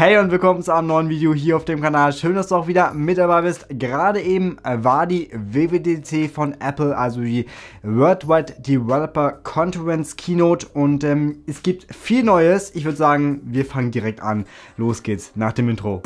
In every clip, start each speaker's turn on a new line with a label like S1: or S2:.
S1: Hey und willkommen zu einem neuen Video hier auf dem Kanal. Schön, dass du auch wieder mit dabei bist. Gerade eben äh, war die WWDC von Apple, also die Worldwide Developer Conference Keynote und ähm, es gibt viel Neues. Ich würde sagen, wir fangen direkt an. Los geht's nach dem Intro.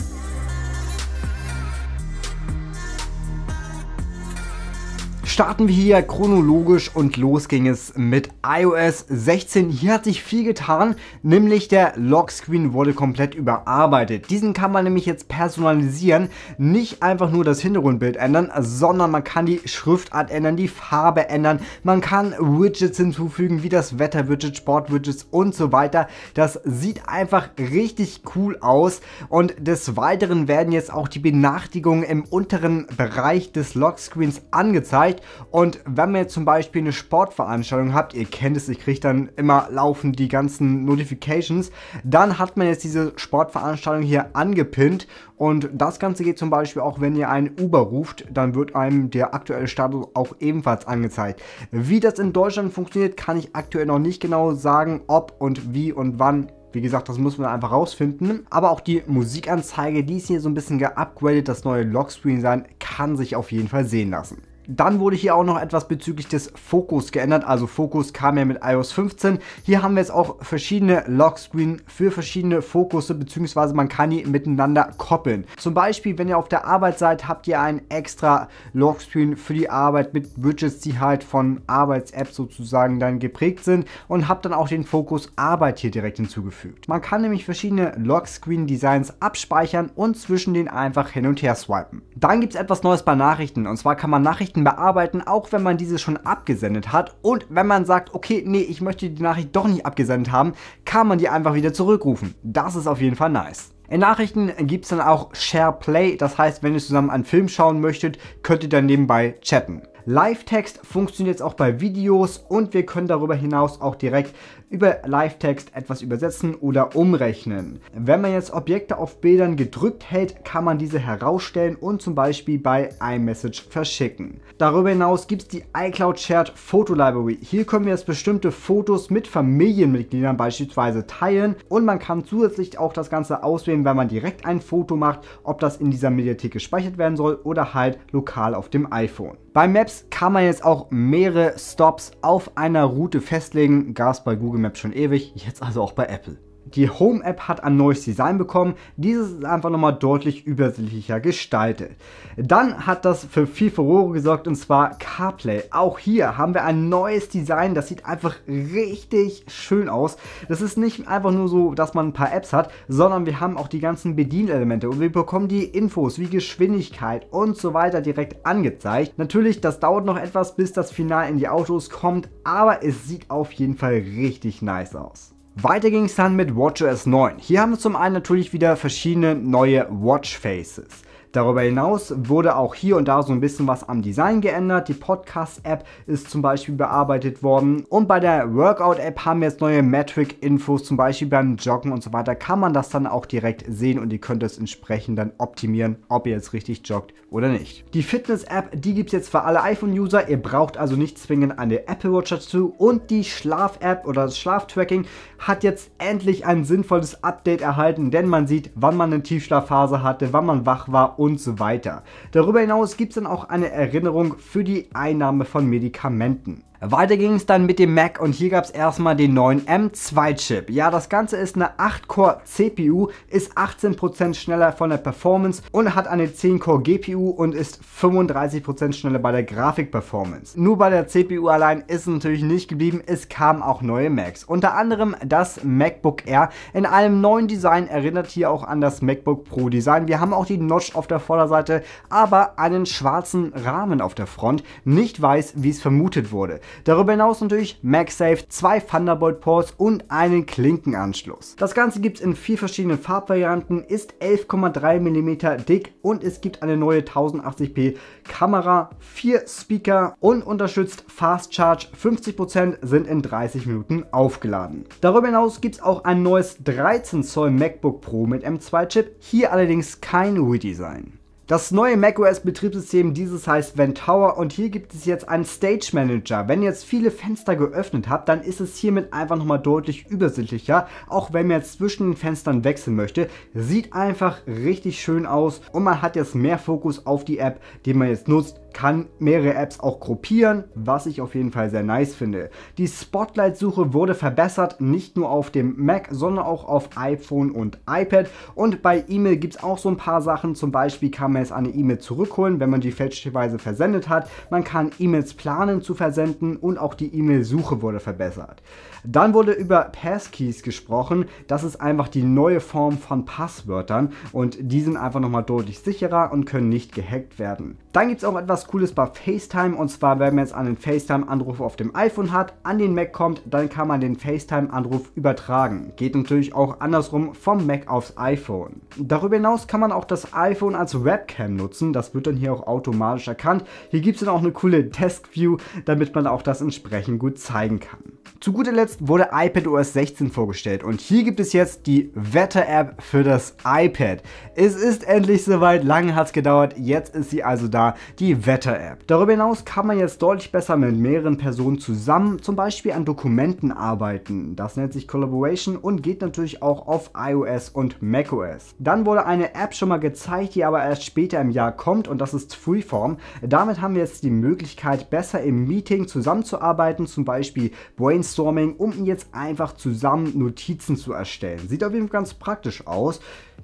S1: starten wir hier chronologisch und los ging es mit iOS 16. Hier hat sich viel getan, nämlich der Lockscreen wurde komplett überarbeitet. Diesen kann man nämlich jetzt personalisieren, nicht einfach nur das Hintergrundbild ändern, sondern man kann die Schriftart ändern, die Farbe ändern, man kann Widgets hinzufügen, wie das Wetter-Widget, Sport-Widgets und so weiter. Das sieht einfach richtig cool aus und des Weiteren werden jetzt auch die Benachrichtigungen im unteren Bereich des Lockscreens angezeigt und wenn man jetzt zum Beispiel eine Sportveranstaltung habt, ihr kennt es, ich kriege dann immer laufend die ganzen Notifications, dann hat man jetzt diese Sportveranstaltung hier angepinnt und das Ganze geht zum Beispiel auch, wenn ihr einen Uber ruft, dann wird einem der aktuelle Status auch ebenfalls angezeigt. Wie das in Deutschland funktioniert, kann ich aktuell noch nicht genau sagen, ob und wie und wann wie gesagt, das muss man einfach rausfinden. Aber auch die Musikanzeige, die ist hier so ein bisschen geupgradet. Das neue Lockscreen sein kann sich auf jeden Fall sehen lassen. Dann wurde hier auch noch etwas bezüglich des Fokus geändert. Also Fokus kam ja mit iOS 15. Hier haben wir jetzt auch verschiedene Lockscreen für verschiedene Fokusse, beziehungsweise man kann die miteinander koppeln. Zum Beispiel, wenn ihr auf der Arbeit seid, habt ihr einen extra Lockscreen für die Arbeit mit Widgets, die halt von Arbeits-Apps sozusagen dann geprägt sind und habt dann auch den Fokus Arbeit hier direkt hinzugefügt. Man kann nämlich verschiedene Lockscreen-Designs abspeichern und zwischen den einfach hin und her swipen. Dann gibt es etwas Neues bei Nachrichten und zwar kann man Nachrichten Nachrichten bearbeiten, auch wenn man diese schon abgesendet hat. Und wenn man sagt, okay, nee, ich möchte die Nachricht doch nicht abgesendet haben, kann man die einfach wieder zurückrufen. Das ist auf jeden Fall nice. In Nachrichten gibt es dann auch Share Play, das heißt, wenn ihr zusammen einen Film schauen möchtet, könnt ihr dann nebenbei chatten. Live-Text funktioniert jetzt auch bei Videos und wir können darüber hinaus auch direkt über Live-Text etwas übersetzen oder umrechnen. Wenn man jetzt Objekte auf Bildern gedrückt hält, kann man diese herausstellen und zum Beispiel bei iMessage verschicken. Darüber hinaus gibt es die iCloud Shared Photo Library. Hier können wir jetzt bestimmte Fotos mit Familienmitgliedern beispielsweise teilen und man kann zusätzlich auch das Ganze auswählen, wenn man direkt ein Foto macht, ob das in dieser Mediathek gespeichert werden soll oder halt lokal auf dem iPhone. Bei Maps Maps kann man jetzt auch mehrere Stops auf einer Route festlegen. Gab es bei Google Maps schon ewig, jetzt also auch bei Apple. Die Home-App hat ein neues Design bekommen. Dieses ist einfach nochmal deutlich übersichtlicher gestaltet. Dann hat das für viel Furore gesorgt und zwar CarPlay. Auch hier haben wir ein neues Design. Das sieht einfach richtig schön aus. Das ist nicht einfach nur so, dass man ein paar Apps hat, sondern wir haben auch die ganzen Bedienelemente und wir bekommen die Infos wie Geschwindigkeit und so weiter direkt angezeigt. Natürlich, das dauert noch etwas, bis das final in die Autos kommt, aber es sieht auf jeden Fall richtig nice aus. Weiter ging es dann mit WatchOS 9. Hier haben wir zum einen natürlich wieder verschiedene neue Watch Faces. Darüber hinaus wurde auch hier und da so ein bisschen was am Design geändert. Die Podcast-App ist zum Beispiel bearbeitet worden. Und bei der Workout-App haben wir jetzt neue Metric-Infos, zum Beispiel beim Joggen und so weiter. Kann man das dann auch direkt sehen und ihr könnt es entsprechend dann optimieren, ob ihr jetzt richtig joggt oder nicht. Die Fitness-App, die gibt es jetzt für alle iPhone-User. Ihr braucht also nicht zwingend eine Apple Watch dazu. Und die Schlaf-App oder das Schlaftracking hat jetzt endlich ein sinnvolles Update erhalten, denn man sieht, wann man eine Tiefschlafphase hatte, wann man wach war und so weiter. Darüber hinaus gibt es dann auch eine Erinnerung für die Einnahme von Medikamenten. Weiter ging es dann mit dem Mac und hier gab es erstmal den neuen M2-Chip. Ja, das Ganze ist eine 8-Core-CPU, ist 18% schneller von der Performance und hat eine 10-Core-GPU und ist 35% schneller bei der Grafik-Performance. Nur bei der CPU allein ist es natürlich nicht geblieben, es kamen auch neue Macs. Unter anderem das MacBook Air in einem neuen Design erinnert hier auch an das MacBook Pro Design. Wir haben auch die Notch auf der Vorderseite, aber einen schwarzen Rahmen auf der Front, nicht weiß, wie es vermutet wurde. Darüber hinaus natürlich MagSafe, zwei Thunderbolt Ports und einen Klinkenanschluss. Das Ganze gibt es in vier verschiedenen Farbvarianten, ist 11,3 mm dick und es gibt eine neue 1080p Kamera, vier Speaker und unterstützt Fast Charge, 50% sind in 30 Minuten aufgeladen. Darüber hinaus gibt es auch ein neues 13 Zoll MacBook Pro mit M2 Chip, hier allerdings kein Redesign. Das neue macOS-Betriebssystem dieses heißt Ventower und hier gibt es jetzt einen Stage Manager. Wenn ihr jetzt viele Fenster geöffnet habt, dann ist es hiermit einfach nochmal deutlich übersichtlicher, auch wenn man jetzt zwischen den Fenstern wechseln möchte. Sieht einfach richtig schön aus und man hat jetzt mehr Fokus auf die App, die man jetzt nutzt, kann mehrere Apps auch gruppieren, was ich auf jeden Fall sehr nice finde. Die Spotlight-Suche wurde verbessert, nicht nur auf dem Mac, sondern auch auf iPhone und iPad und bei E-Mail gibt es auch so ein paar Sachen, zum Beispiel kann kann man jetzt eine E-Mail zurückholen, wenn man die fälschlicherweise versendet hat. Man kann E-Mails planen zu versenden und auch die E-Mail-Suche wurde verbessert. Dann wurde über Passkeys gesprochen. Das ist einfach die neue Form von Passwörtern und die sind einfach nochmal deutlich sicherer und können nicht gehackt werden. Dann gibt es auch etwas Cooles bei FaceTime und zwar, wenn man jetzt einen FaceTime-Anruf auf dem iPhone hat, an den Mac kommt, dann kann man den FaceTime-Anruf übertragen. Geht natürlich auch andersrum vom Mac aufs iPhone. Darüber hinaus kann man auch das iPhone als Web Webcam nutzen. Das wird dann hier auch automatisch erkannt. Hier gibt es dann auch eine coole Task-View, damit man auch das entsprechend gut zeigen kann. Zu guter Letzt wurde iPadOS 16 vorgestellt und hier gibt es jetzt die Wetter-App für das iPad. Es ist endlich soweit, lange hat es gedauert, jetzt ist sie also da, die Wetter-App. Darüber hinaus kann man jetzt deutlich besser mit mehreren Personen zusammen zum Beispiel an Dokumenten arbeiten. Das nennt sich Collaboration und geht natürlich auch auf iOS und macOS. Dann wurde eine App schon mal gezeigt, die aber erst später im Jahr kommt und das ist Freeform. Damit haben wir jetzt die Möglichkeit, besser im Meeting zusammenzuarbeiten, zum Beispiel Brainstorming, um jetzt einfach zusammen Notizen zu erstellen. Sieht auf jeden Fall ganz praktisch aus.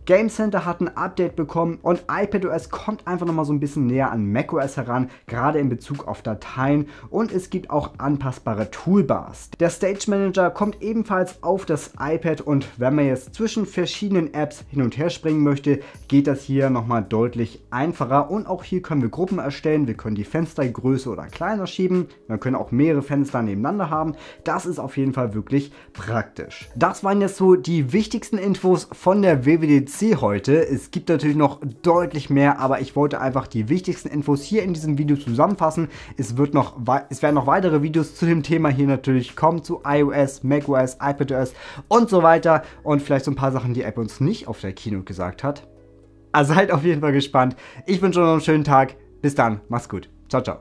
S1: Game Center hat ein Update bekommen und iPadOS kommt einfach nochmal so ein bisschen näher an macOS heran, gerade in Bezug auf Dateien und es gibt auch anpassbare Toolbars. Der Stage Manager kommt ebenfalls auf das iPad und wenn man jetzt zwischen verschiedenen Apps hin und her springen möchte, geht das hier nochmal deutlich einfacher und auch hier können wir Gruppen erstellen, wir können die Fenster größer oder kleiner schieben, wir können auch mehrere Fenster nebeneinander haben, das ist auf jeden Fall wirklich praktisch. Das waren jetzt so die wichtigsten Infos von der WWDC PC heute. Es gibt natürlich noch deutlich mehr, aber ich wollte einfach die wichtigsten Infos hier in diesem Video zusammenfassen. Es, wird noch, es werden noch weitere Videos zu dem Thema hier natürlich kommen, zu iOS, macOS, iPadOS und so weiter. Und vielleicht so ein paar Sachen, die Apple uns nicht auf der Keynote gesagt hat. Also seid auf jeden Fall gespannt. Ich wünsche euch noch einen schönen Tag. Bis dann, macht's gut. Ciao, ciao.